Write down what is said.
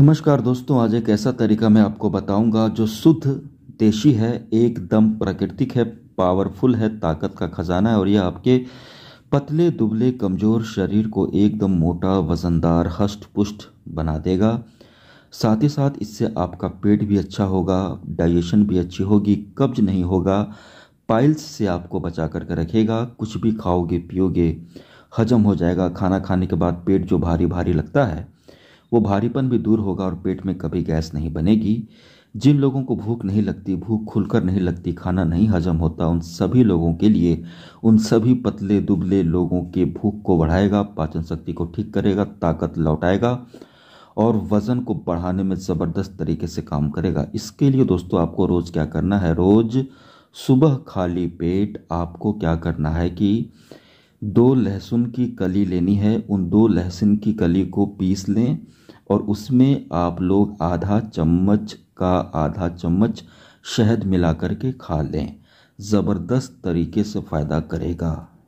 नमस्कार दोस्तों आज एक ऐसा तरीका मैं आपको बताऊंगा जो शुद्ध देशी है एकदम प्राकृतिक है पावरफुल है ताकत का खजाना है और यह आपके पतले दुबले कमज़ोर शरीर को एकदम मोटा वज़नदार हष्ट पुष्ट बना देगा साथ ही साथ इससे आपका पेट भी अच्छा होगा डाइजेशन भी अच्छी होगी कब्ज नहीं होगा पाइल्स से आपको बचा करके रखेगा कुछ भी खाओगे पियोगे हजम हो जाएगा खाना खाने के बाद पेट जो भारी भारी लगता है वो भारीपन भी दूर होगा और पेट में कभी गैस नहीं बनेगी जिन लोगों को भूख नहीं लगती भूख खुलकर नहीं लगती खाना नहीं हजम होता उन सभी लोगों के लिए उन सभी पतले दुबले लोगों के भूख को बढ़ाएगा पाचन शक्ति को ठीक करेगा ताकत लौटाएगा और वज़न को बढ़ाने में ज़बरदस्त तरीके से काम करेगा इसके लिए दोस्तों आपको रोज़ क्या करना है रोज़ सुबह खाली पेट आपको क्या करना है कि दो लहसुन की कली लेनी है उन दो लहसुन की कली को पीस लें और उसमें आप लोग आधा चम्मच का आधा चम्मच शहद मिला करके खा लें ज़बरदस्त तरीके से फ़ायदा करेगा